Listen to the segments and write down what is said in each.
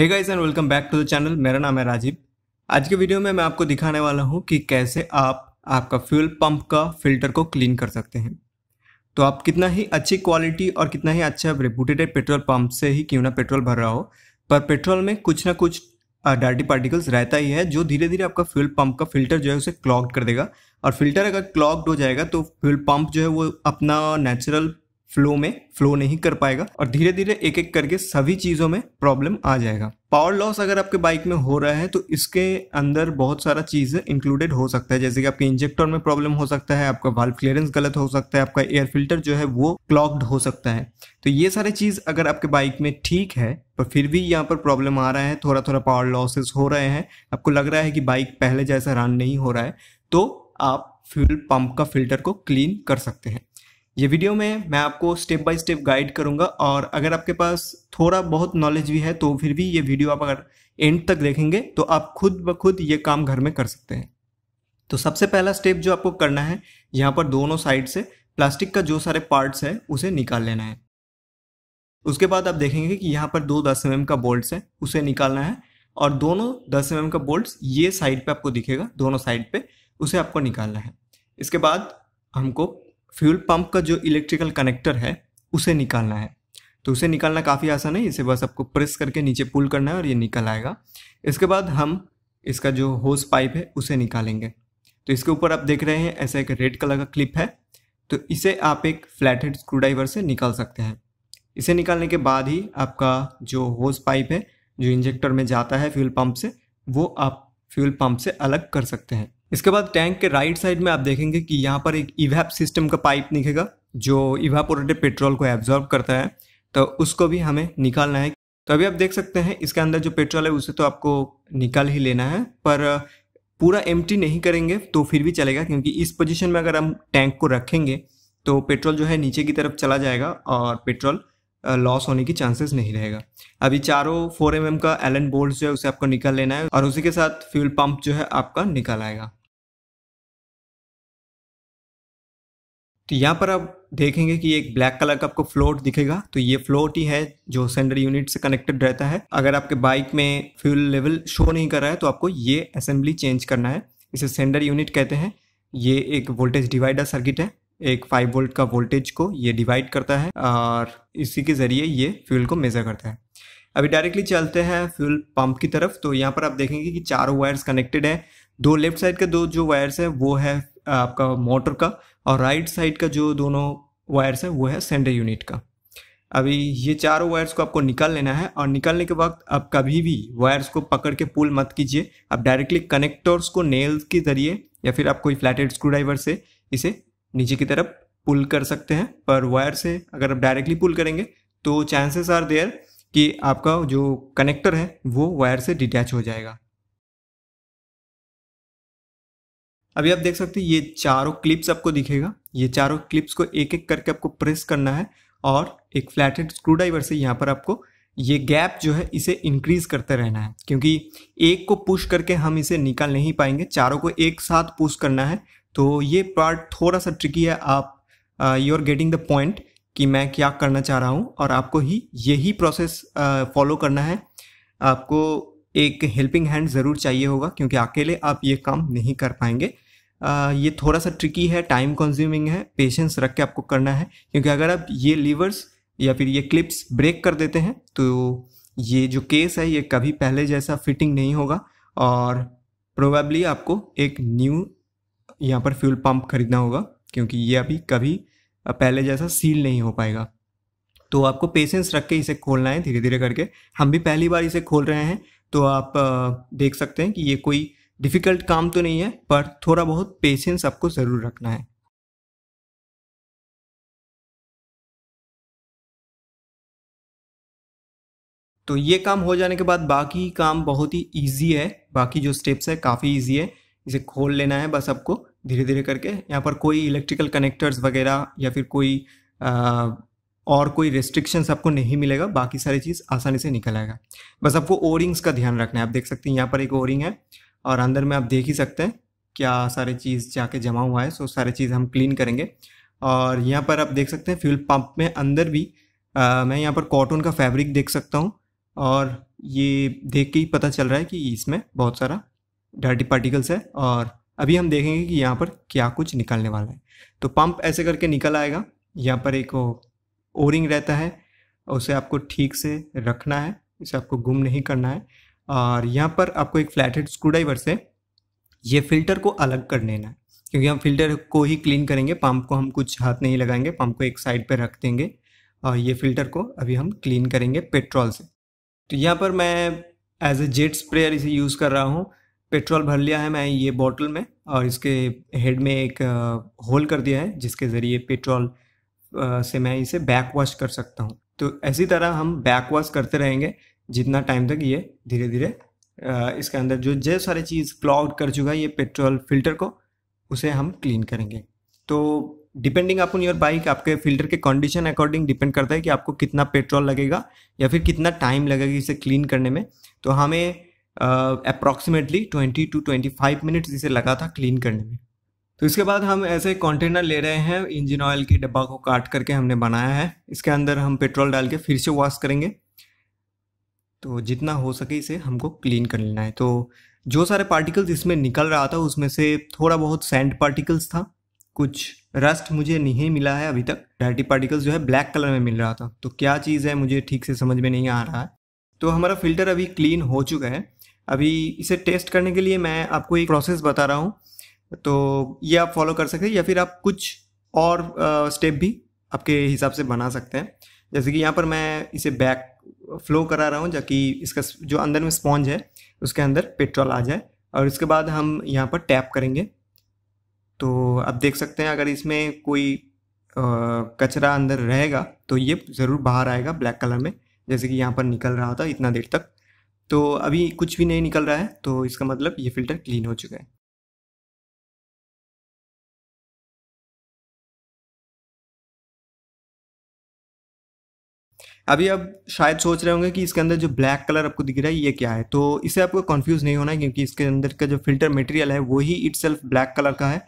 hey guys and welcome back to the channel मेरा नाम है राजीव आज के वीडियो में मैं आपको दिखाने वाला हूं कि कैसे आप आपका फ्यूल पंप का फिल्टर को क्लीन कर सकते हैं तो आप कितना ही अच्छी क्वालिटी और कितना ही अच्छा रेपूटेड पेट्रोल पंप से ही क्यों ना पेट्रोल भर रहा हो पर पेट्रोल में कुछ ना कुछ डार्टी पार्टिकल्स रहता ही है जो धीरे धीरे आपका फ्यूल पंप का फिल्टर जो है उसे क्लॉग कर देगा और फिल्टर अगर क्लॉग्ड हो जाएगा तो फ्यूल पंप जो है वो अपना नेचुरल फ्लो में फ्लो नहीं कर पाएगा और धीरे धीरे एक एक करके सभी चीज़ों में प्रॉब्लम आ जाएगा पावर लॉस अगर आपके बाइक में हो रहा है तो इसके अंदर बहुत सारा चीज़ें इंक्लूडेड हो सकता है जैसे कि आपके इंजेक्टर में प्रॉब्लम हो सकता है आपका वाल्व क्लियरेंस गलत हो सकता है आपका एयर फिल्टर जो है वो क्लॉक्ड हो सकता है तो ये सारी चीज़ अगर आपके बाइक में ठीक है पर फिर भी यहाँ पर प्रॉब्लम आ रहा है थोड़ा थोड़ा पावर लॉसेस हो रहे हैं आपको लग रहा है कि बाइक पहले जैसा रन नहीं हो रहा है तो आप फ्यूल पंप का फिल्टर को क्लीन कर सकते हैं ये वीडियो में मैं आपको स्टेप बाय स्टेप गाइड करूंगा और अगर आपके पास थोड़ा बहुत नॉलेज भी है तो फिर भी ये वीडियो आप अगर एंड तक देखेंगे तो आप खुद ब खुद ये काम घर में कर सकते हैं तो सबसे पहला स्टेप जो आपको करना है यहाँ पर दोनों साइड से प्लास्टिक का जो सारे पार्ट्स है उसे निकाल लेना है उसके बाद आप देखेंगे कि यहाँ पर दो दस एम का बोल्ट है उसे निकालना है और दोनों दस एम का बोल्ट ये साइड पर आपको दिखेगा दोनों साइड पर उसे आपको निकालना है इसके बाद हमको फ्यूल पंप का जो इलेक्ट्रिकल कनेक्टर है उसे निकालना है तो उसे निकालना काफ़ी आसान है इसे बस आपको प्रेस करके नीचे पुल करना है और ये निकल आएगा इसके बाद हम इसका जो होस पाइप है उसे निकालेंगे तो इसके ऊपर आप देख रहे हैं ऐसा एक रेड कलर का क्लिप है तो इसे आप एक फ्लैट हेड स्क्रू ड्राइवर से निकाल सकते हैं इसे निकालने के बाद ही आपका जो होस पाइप है जो इंजेक्टर में जाता है फ्यूल पंप से वो आप फ्यूल पंप से अलग कर सकते हैं इसके बाद टैंक के राइट साइड में आप देखेंगे कि यहाँ पर एक इवैप सिस्टम का पाइप दिखेगा जो इवापोरेटेड पेट्रोल को एब्जॉर्ब करता है तो उसको भी हमें निकालना है तो अभी आप देख सकते हैं इसके अंदर जो पेट्रोल है उसे तो आपको निकाल ही लेना है पर पूरा एम नहीं करेंगे तो फिर भी चलेगा क्योंकि इस पोजिशन में अगर हम टैंक को रखेंगे तो पेट्रोल जो है नीचे की तरफ चला जाएगा और पेट्रोल लॉस होने की चांसेस नहीं रहेगा अभी चारों फोर एम का एलन बोल्ट जो है उसे आपको निकाल लेना है और उसी के साथ फ्यूल पंप जो है आपका निकल आएगा तो यहाँ पर आप देखेंगे कि एक ब्लैक कलर का आपको फ्लोट दिखेगा तो ये फ्लोट ही है जो सेंडर यूनिट से कनेक्टेड रहता है अगर आपके बाइक में फ्यूल लेवल शो नहीं कर रहा है तो आपको ये असेंबली चेंज करना है इसे सेंडर यूनिट कहते हैं ये एक वोल्टेज डिवाइडर सर्किट है एक 5 वोल्ट का वोल्टेज को ये डिवाइड करता है और इसी के ज़रिए ये फ्यूल को मेज़र करता है अभी डायरेक्टली चलते हैं फ्यूल पंप की तरफ तो यहाँ पर आप देखेंगे कि चारों वायर्स कनेक्टेड है दो लेफ्ट साइड के दो जो वायर्स है वो है आपका मोटर का और राइट साइड का जो दोनों वायर्स है वो है सेंडर यूनिट का अभी ये चारों वायर्स को आपको निकाल लेना है और निकालने के वक्त आप कभी भी वायर्स को पकड़ के पुल मत कीजिए आप डायरेक्टली कनेक्टर्स को नेल्स के जरिए या फिर आप कोई फ्लैटेड स्क्रू ड्राइवर से इसे नीचे की तरफ पुल कर सकते हैं पर वायर से अगर आप डायरेक्टली पुल करेंगे तो चांसेस आर देयर कि आपका जो कनेक्टर है वो वायर से डिटैच हो जाएगा अभी आप देख सकते हो ये चारों क्लिप्स आपको दिखेगा ये चारों क्लिप्स को एक एक करके आपको प्रेस करना है और एक फ्लैटेड स्क्रू ड्राइवर से यहाँ पर आपको ये गैप जो है इसे इंक्रीज करते रहना है क्योंकि एक को पुश करके हम इसे निकाल नहीं पाएंगे चारों को एक साथ पुश करना है तो ये पार्ट थोड़ा सा ट्रिकी है आप you are getting the point कि मैं क्या करना चाह रहा हूँ और आपको ही यही प्रोसेस फॉलो करना है आपको एक हेल्पिंग हैंड ज़रूर चाहिए होगा क्योंकि अकेले आप ये काम नहीं कर पाएंगे आ, ये थोड़ा सा ट्रिकी है टाइम कंज्यूमिंग है पेशेंस रख के आपको करना है क्योंकि अगर आप ये लीवर्स या फिर ये क्लिप्स ब्रेक कर देते हैं तो ये जो केस है ये कभी पहले जैसा फिटिंग नहीं होगा और प्रोबेबली आपको एक न्यू यहाँ पर फ्यूल पंप खरीदना होगा क्योंकि ये अभी कभी पहले जैसा सील नहीं हो पाएगा तो आपको पेशेंस रख के इसे खोलना है धीरे धीरे करके हम भी पहली बार इसे खोल रहे हैं तो आप देख सकते हैं कि ये कोई डिफिकल्ट काम तो नहीं है पर थोड़ा बहुत पेशेंस आपको ज़रूर रखना है तो ये काम हो जाने के बाद बाकी काम बहुत ही ईजी है बाकी जो स्टेप्स है काफ़ी ईजी है इसे खोल लेना है बस आपको धीरे धीरे करके यहाँ पर कोई इलेक्ट्रिकल कनेक्टर्स वगैरह या फिर कोई आ, और कोई रेस्ट्रिक्शंस आपको नहीं मिलेगा बाकी सारी चीज़ आसानी से निकल आएगा बस आपको ओरिंग्स का ध्यान रखना है आप देख सकते हैं यहाँ पर एक ओरिंग है और अंदर में आप देख ही सकते हैं क्या सारे चीज़ जाके जमा हुआ है सो सारे चीज़ हम क्लीन करेंगे और यहाँ पर आप देख सकते हैं फ्यूल पंप में अंदर भी आ, मैं यहाँ पर कॉटन का फैब्रिक देख सकता हूँ और ये देख के ही पता चल रहा है कि इसमें बहुत सारा डर्टी पार्टिकल्स है और अभी हम देखेंगे कि यहाँ पर क्या कुछ निकलने वाला है तो पंप ऐसे करके निकल आएगा यहाँ पर एक ओरिंग रहता है उसे आपको ठीक से रखना है इसे आपको गुम नहीं करना है और यहाँ पर आपको एक फ्लैट हेड स्क्रू ड्राइवर से ये फिल्टर को अलग कर लेना है क्योंकि हम फिल्टर को ही क्लीन करेंगे पंप को हम कुछ हाथ नहीं लगाएंगे पंप को एक साइड पर रख देंगे और ये फिल्टर को अभी हम क्लीन करेंगे पेट्रोल से तो यहाँ पर मैं एज ए जेट स्प्रेयर इसे यूज़ कर रहा हूँ पेट्रोल भर लिया है मैं ये बॉटल में और इसके हेड में एक होल uh, कर दिया है जिसके ज़रिए पेट्रोल uh, से मैं इसे बैक वॉश कर सकता हूँ तो ऐसी तरह हम बैक वॉश करते रहेंगे जितना टाइम तक ये धीरे धीरे इसके अंदर जो जो सारी चीज़ क्लॉग कर चुका है ये पेट्रोल फिल्टर को उसे हम क्लीन करेंगे तो डिपेंडिंग अपन योर बाइक आपके फिल्टर के कंडीशन अकॉर्डिंग डिपेंड करता है कि आपको कितना पेट्रोल लगेगा या फिर कितना टाइम लगेगा इसे क्लीन करने में तो हमें approximately twenty to twenty five minutes इसे लगा था क्लीन करने में तो इसके बाद हम ऐसे कंटेनर ले रहे हैं इंजन ऑयल के डब्बा को काट करके हमने बनाया है इसके अंदर हम पेट्रोल डाल के फिर से वॉश करेंगे तो जितना हो सके इसे हमको क्लीन कर लेना है तो जो सारे पार्टिकल्स इसमें निकल रहा था उसमें से थोड़ा बहुत सैंड पार्टिकल्स था कुछ रस्ट मुझे नहीं मिला है अभी तक डर्टी पार्टिकल्स जो है ब्लैक कलर में मिल रहा था तो क्या चीज़ है मुझे ठीक से समझ में नहीं आ रहा है तो हमारा फिल्टर अभी क्लीन हो चुका है अभी इसे टेस्ट करने के लिए मैं आपको एक प्रोसेस बता रहा हूँ तो ये आप फॉलो कर सकते हैं या फिर आप कुछ और स्टेप भी आपके हिसाब से बना सकते हैं जैसे कि यहाँ पर मैं इसे बैक फ्लो करा रहा हूँ जबकि इसका जो अंदर में स्पॉन्ज है उसके अंदर पेट्रोल आ जाए और इसके बाद हम यहाँ पर टैप करेंगे तो आप देख सकते हैं अगर इसमें कोई कचरा अंदर रहेगा तो ये ज़रूर बाहर आएगा ब्लैक कलर में जैसे कि यहाँ पर निकल रहा था इतना देर तक तो अभी कुछ भी नहीं निकल रहा है तो इसका मतलब ये फ़िल्टर क्लीन हो चुका है अभी आप शायद सोच रहे होंगे कि इसके अंदर जो ब्लैक कलर आपको दिख रहा है ये क्या है तो इसे आपको कन्फ्यूज़ नहीं होना है क्योंकि इसके अंदर का जो फिल्टर मटेरियल है वही इट ब्लैक कलर का है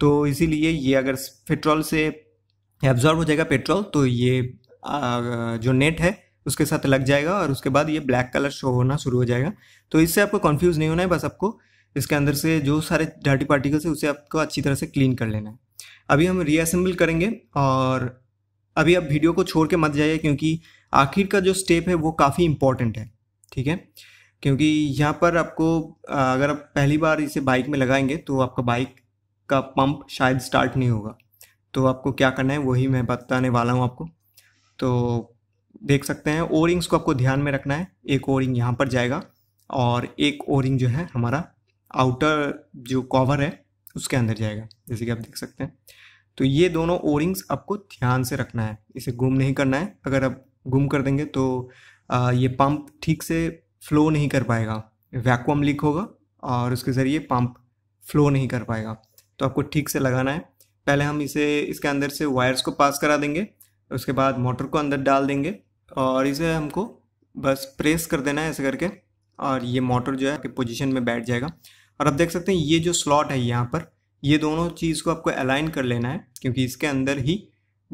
तो इसीलिए ये अगर पेट्रोल से एब्जॉर्ब हो जाएगा पेट्रोल तो ये जो नेट है उसके साथ लग जाएगा और उसके बाद ये ब्लैक कलर शो होना शुरू हो जाएगा तो इससे आपको कन्फ्यूज़ नहीं होना है बस आपको इसके अंदर से जो सारे डर्टी पार्टिकल्स है उसे आपको अच्छी तरह से क्लीन कर लेना है अभी हम रीअसेंबल करेंगे और अभी आप वीडियो को छोड़ के मत जाइए क्योंकि आखिर का जो स्टेप है वो काफ़ी इम्पॉर्टेंट है ठीक है क्योंकि यहाँ पर आपको अगर आप पहली बार इसे बाइक में लगाएंगे तो आपका बाइक का पंप शायद स्टार्ट नहीं होगा तो आपको क्या करना है वही मैं बताने वाला हूँ आपको तो देख सकते हैं ओ रिंग्स को आपको ध्यान में रखना है एक ओ रिंग यहाँ पर जाएगा और एक ओ रिंग जो है हमारा आउटर जो कवर है उसके अंदर जाएगा जैसे कि आप देख सकते हैं तो ये दोनों ओ रिंग्स आपको ध्यान से रखना है इसे गुम नहीं करना है अगर आप गुम कर देंगे तो ये पंप ठीक से फ्लो नहीं कर पाएगा वैक्यूम लीक होगा और उसके ज़रिए पंप फ्लो नहीं कर पाएगा तो आपको ठीक से लगाना है पहले हम इसे इसके अंदर से वायर्स को पास करा देंगे उसके बाद मोटर को अंदर डाल देंगे और इसे हमको बस प्रेस कर देना है ऐसे करके और ये मोटर जो है आपके पोजीशन में बैठ जाएगा और आप देख सकते हैं ये जो स्लॉट है यहाँ पर ये दोनों चीज़ को आपको अलाइन कर लेना है क्योंकि इसके अंदर ही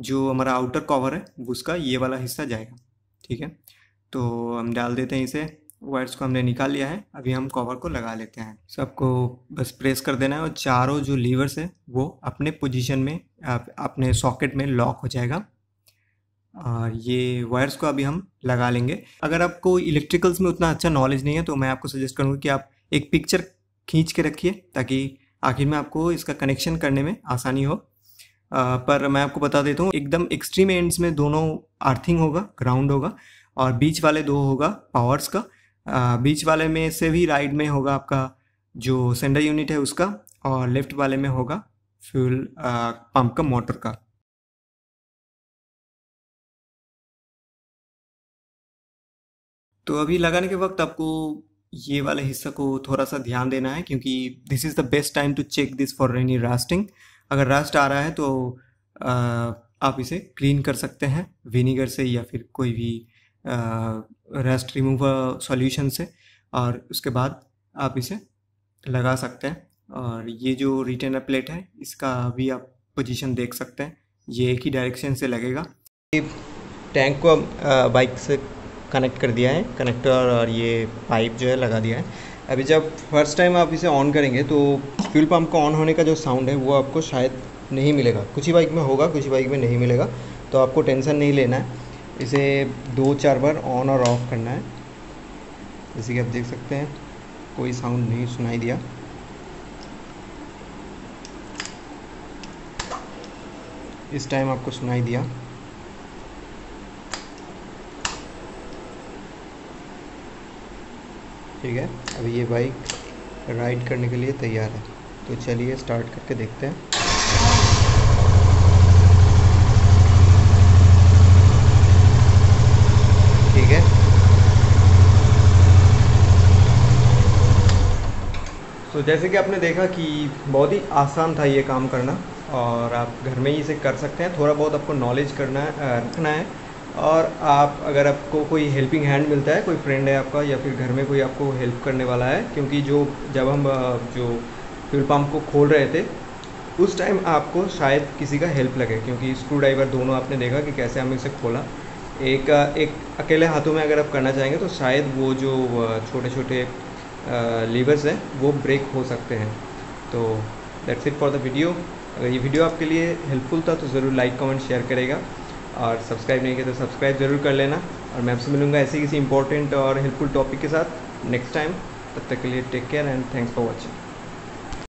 जो हमारा आउटर कवर है उसका ये वाला हिस्सा जाएगा ठीक है तो हम डाल देते हैं इसे वायर्स को हमने निकाल लिया है अभी हम कवर को लगा लेते हैं सबको बस प्रेस कर देना है और चारों जो लीवर्स है वो अपने पोजीशन में अपने सॉकेट में लॉक हो जाएगा और ये वायर्स को अभी हम लगा लेंगे अगर आपको इलेक्ट्रिकल्स में उतना अच्छा नॉलेज नहीं है तो मैं आपको सजेस्ट करूँगा कि आप एक पिक्चर खींच के रखिए ताकि आखिर में आपको इसका कनेक्शन करने में आसानी हो पर मैं आपको बता देता हूँ एकदम एक्सट्रीम एंड्स में दोनों अर्थिंग होगा ग्राउंड होगा और बीच वाले दो होगा पावर्स का बीच वाले में से भी राइट में होगा आपका जो सेंडर यूनिट है उसका और लेफ्ट वाले में होगा फ्यूल पंप का मोटर का तो अभी लगाने के वक्त आपको ये वाले हिस्सा को थोड़ा सा ध्यान देना है क्योंकि this is the best time to check this for any rusting अगर रस्ट आ रहा है तो आप इसे क्लीन कर सकते हैं विनीगर से या फिर कोई भी रस्ट रिमूवर सॉल्यूशन से और उसके बाद आप इसे लगा सकते हैं और ये जो रिटेनर प्लेट है इसका भी आप पोजीशन देख सकते हैं ये एक ही डायरेक्शन से लगेगा टैंक को बाइक से कनेक्ट कर दिया है कनेक्टर और ये पाइप जो है लगा दिया है अभी जब फर्स्ट टाइम आप इसे ऑन करेंगे तो फ्यूल पंप का ऑन होने का जो साउंड है वो आपको शायद नहीं मिलेगा कुछ ही बाइक में होगा कुछ ही बाइक में नहीं मिलेगा तो आपको टेंशन नहीं लेना है इसे दो चार बार ऑन और ऑफ करना है जैसे कि आप देख सकते हैं कोई साउंड नहीं सुनाई दिया इस टाइम आपको सुनाई दिया ठीक है अभी ये बाइक राइड करने के लिए तैयार है तो चलिए स्टार्ट करके देखते हैं ठीक है तो जैसे कि आपने देखा कि बहुत ही आसान था ये काम करना और आप घर में ही इसे कर सकते हैं थोड़ा बहुत आपको नॉलेज करना है रखना है और आप अगर आपको कोई हेल्पिंग हैंड मिलता है कोई फ्रेंड है आपका या फिर घर में कोई आपको हेल्प करने वाला है क्योंकि जो जब हम जो फ्यूल पम्प को खोल रहे थे उस टाइम आपको शायद किसी का हेल्प लगे क्योंकि स्क्रू ड्राइवर दोनों आपने देखा कि कैसे हमने इसे खोला एक एक अकेले हाथों में अगर आप करना चाहेंगे तो शायद वो जो छोटे छोटे लीवर्स हैं वो ब्रेक हो सकते हैं तो that's it for the video अगर ये वीडियो आपके लिए हेल्पफुल था तो ज़रूर लाइक कमेंट शेयर करेगा और सब्सक्राइब नहीं किया तो सब्सक्राइब ज़रूर कर लेना और मैं आपसे मिलूँगा ऐसे किसी इंपॉर्टेंट और हेल्पफुल टॉपिक के साथ नेक्स्ट टाइम तब तक के लिए take care and thanks for watching